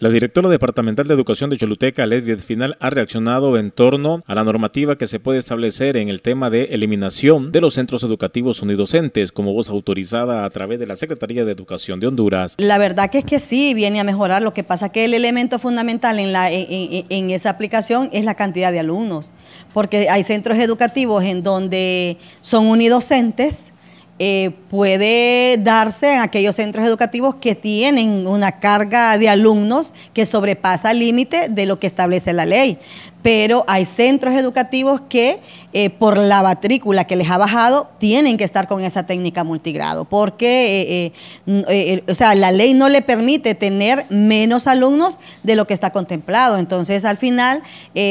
La directora departamental de educación de Choluteca, Ledviet Final, ha reaccionado en torno a la normativa que se puede establecer en el tema de eliminación de los centros educativos unidocentes como voz autorizada a través de la Secretaría de Educación de Honduras. La verdad que es que sí, viene a mejorar. Lo que pasa que el elemento fundamental en, la, en esa aplicación es la cantidad de alumnos, porque hay centros educativos en donde son unidocentes eh, puede darse en aquellos centros educativos que tienen una carga de alumnos que sobrepasa el límite de lo que establece la ley. Pero hay centros educativos que eh, por la matrícula que les ha bajado, tienen que estar con esa técnica multigrado, porque eh, eh, o sea, la ley no le permite tener menos alumnos de lo que está contemplado. Entonces, al final,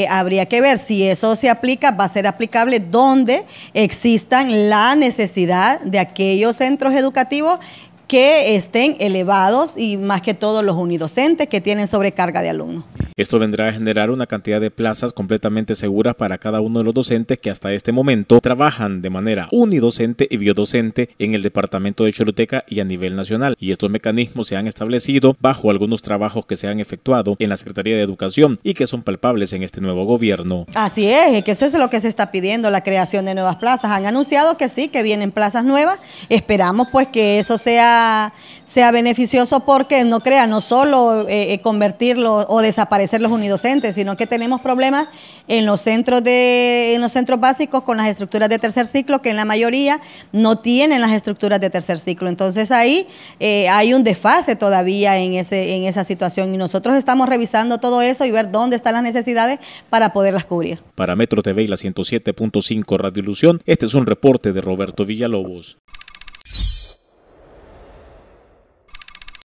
habría que ver si eso se aplica, va a ser aplicable donde existan la necesidad de aquellos centros educativos que estén elevados y más que todo los unidocentes que tienen sobrecarga de alumnos. Esto vendrá a generar una cantidad de plazas completamente seguras para cada uno de los docentes que hasta este momento trabajan de manera unidocente y biodocente en el departamento de Choluteca y a nivel nacional. Y estos mecanismos se han establecido bajo algunos trabajos que se han efectuado en la Secretaría de Educación y que son palpables en este nuevo gobierno. Así es, que eso es lo que se está pidiendo, la creación de nuevas plazas. Han anunciado que sí, que vienen plazas nuevas. Esperamos pues que eso sea, sea beneficioso porque no crea, no solo eh, eh, convertirlo o desaparecerlo, ser los unidocentes, sino que tenemos problemas en los centros de, en los centros básicos con las estructuras de tercer ciclo, que en la mayoría no tienen las estructuras de tercer ciclo. Entonces ahí eh, hay un desfase todavía en ese, en esa situación. Y nosotros estamos revisando todo eso y ver dónde están las necesidades para poderlas cubrir. Para Metro TV y la 107.5 Radio Ilusión, este es un reporte de Roberto Villalobos.